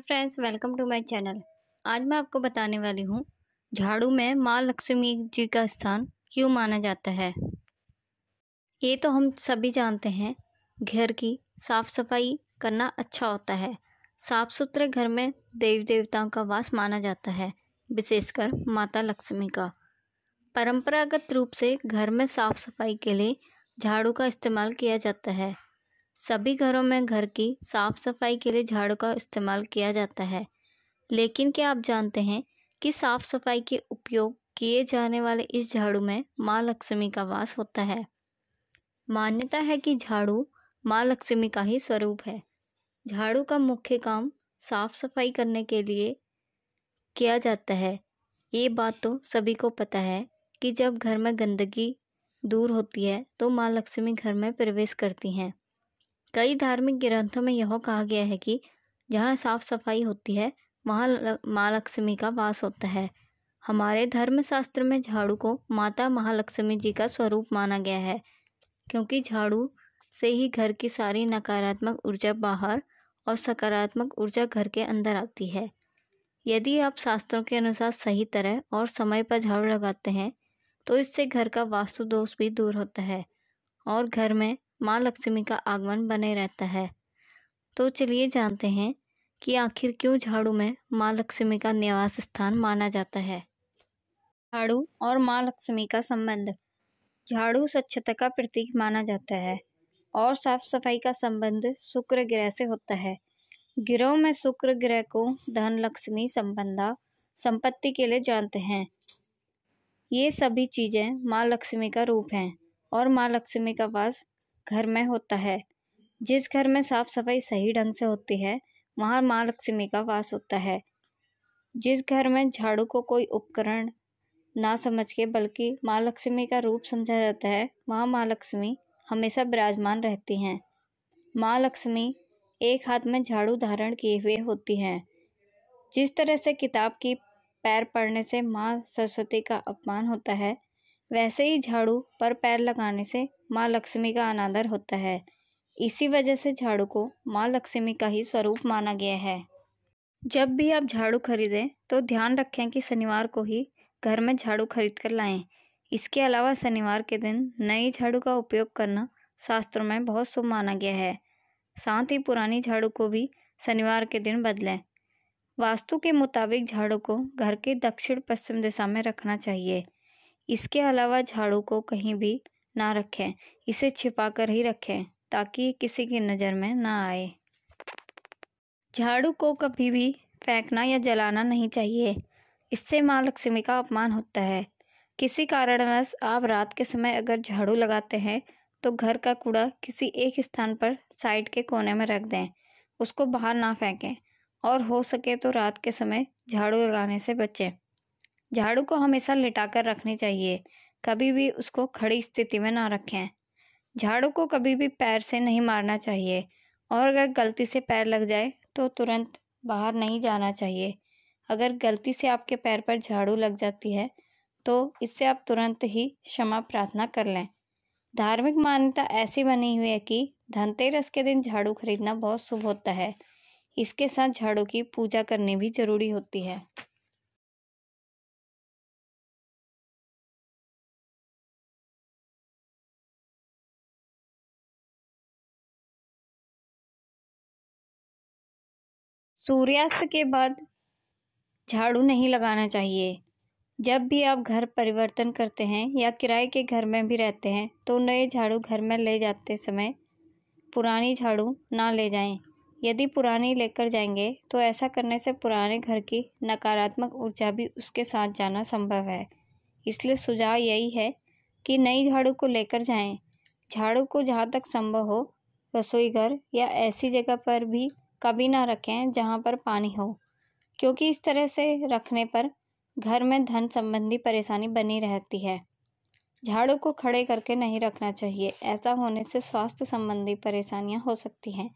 Friends welcome to my channel आज मैं आपको बताने वाली हूँ झाड़ू में माँ लक्ष्मी जी का स्थान क्यों माना जाता है ये तो हम सभी जानते हैं घर की साफ़ सफाई करना अच्छा होता है साफ़ सुथरे घर में देवी देवताओं का वास माना जाता है विशेषकर माता लक्ष्मी का परंपरागत रूप से घर में साफ़ सफाई के लिए झाड़ू का इस्तेमाल किया जाता है सभी घरों में घर की साफ़ सफाई के लिए झाड़ू का इस्तेमाल किया जाता है लेकिन क्या आप जानते हैं कि साफ़ सफाई के उपयोग किए जाने वाले इस झाड़ू में माँ लक्ष्मी का वास होता है मान्यता है कि झाड़ू माँ लक्ष्मी का ही स्वरूप है झाड़ू का मुख्य काम साफ सफाई करने के लिए किया जाता है ये बात तो सभी को पता है कि जब घर में गंदगी दूर होती है तो माँ लक्ष्मी घर में प्रवेश करती हैं कई धार्मिक ग्रंथों में यह कहा गया है कि जहाँ साफ सफाई होती है वहाँ माँ लक्ष्मी का वास होता है हमारे धर्मशास्त्र में झाड़ू को माता महालक्ष्मी जी का स्वरूप माना गया है क्योंकि झाड़ू से ही घर की सारी नकारात्मक ऊर्जा बाहर और सकारात्मक ऊर्जा घर के अंदर आती है यदि आप शास्त्रों के अनुसार सही तरह और समय पर झाड़ू लगाते हैं तो इससे घर का वास्तु दोष भी दूर होता है और घर में माँ लक्ष्मी का आगमन बने रहता है तो चलिए जानते हैं कि आखिर क्यों झाड़ू में माँ लक्ष्मी का निवास स्थान माना जाता है झाड़ू और माँ लक्ष्मी का संबंध झाड़ू स्वच्छता का प्रतीक माना जाता है और साफ सफाई का संबंध शुक्र ग्रह से होता है गिरोह में शुक्र ग्रह को धन लक्ष्मी संबंधा संपत्ति के लिए जानते हैं ये सभी चीज़ें माँ लक्ष्मी का रूप हैं और माँ लक्ष्मी का वास घर में होता है जिस घर में साफ सफाई सही ढंग से होती है वहाँ माँ लक्ष्मी का वास होता है जिस घर में झाड़ू को कोई उपकरण ना समझ के बल्कि माँ लक्ष्मी का रूप समझा जाता है वहाँ माँ लक्ष्मी हमेशा विराजमान रहती हैं माँ लक्ष्मी एक हाथ में झाड़ू धारण किए हुए होती हैं जिस तरह से किताब की पैर पड़ने से माँ सरस्वती का अपमान होता है वैसे ही झाड़ू पर पैर लगाने से माँ लक्ष्मी का अनादर होता है इसी वजह से झाड़ू को माँ लक्ष्मी का ही स्वरूप माना गया है जब भी आप झाड़ू खरीदें तो ध्यान रखें कि शनिवार को ही घर में झाड़ू खरीद कर लाएं। इसके अलावा शनिवार के दिन नई झाड़ू का उपयोग करना शास्त्रों में बहुत शुभ माना गया है साथ ही पुरानी झाड़ू को भी शनिवार के दिन बदलें वास्तु के मुताबिक झाड़ू को घर के दक्षिण पश्चिम दिशा में रखना चाहिए इसके अलावा झाड़ू को कहीं भी ना रखें इसे छिपा कर ही रखें ताकि किसी की नज़र में ना आए झाड़ू को कभी भी फेंकना या जलाना नहीं चाहिए इससे माँ लक्ष्मी का अपमान होता है किसी कारणवश आप रात के समय अगर झाड़ू लगाते हैं तो घर का कूड़ा किसी एक स्थान पर साइड के कोने में रख दें उसको बाहर ना फेंकें और हो सके तो रात के समय झाड़ू लगाने से बचें झाड़ू को हमेशा लिटाकर रखनी चाहिए कभी भी उसको खड़ी स्थिति में ना रखें झाड़ू को कभी भी पैर से नहीं मारना चाहिए और अगर गलती से पैर लग जाए तो तुरंत बाहर नहीं जाना चाहिए अगर गलती से आपके पैर पर झाड़ू लग जाती है तो इससे आप तुरंत ही क्षमा प्रार्थना कर लें धार्मिक मान्यता ऐसी बनी हुई है कि धनतेरस के दिन झाड़ू खरीदना बहुत शुभ होता है इसके साथ झाड़ू की पूजा करनी भी जरूरी होती है सूर्यास्त के बाद झाड़ू नहीं लगाना चाहिए जब भी आप घर परिवर्तन करते हैं या किराए के घर में भी रहते हैं तो नए झाड़ू घर में ले जाते समय पुरानी झाड़ू ना ले जाएं। यदि पुरानी लेकर जाएंगे तो ऐसा करने से पुराने घर की नकारात्मक ऊर्जा भी उसके साथ जाना संभव है इसलिए सुझाव यही है कि नई झाड़ू को लेकर जाएं। झाड़ू को जहाँ तक संभव हो रसोई घर या ऐसी जगह पर भी कभी ना रखें जहाँ पर पानी हो क्योंकि इस तरह से रखने पर घर में धन संबंधी परेशानी बनी रहती है झाड़ू को खड़े करके नहीं रखना चाहिए ऐसा होने से स्वास्थ्य संबंधी परेशानियां हो सकती हैं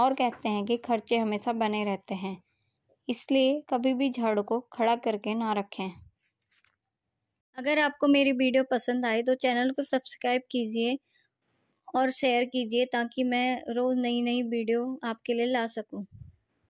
और कहते हैं कि खर्चे हमेशा बने रहते हैं इसलिए कभी भी झाड़ू को खड़ा करके ना रखें अगर आपको मेरी वीडियो पसंद आए तो चैनल को सब्सक्राइब कीजिए और शेयर कीजिए ताकि मैं रोज़ नई नई वीडियो आपके लिए ला सकूं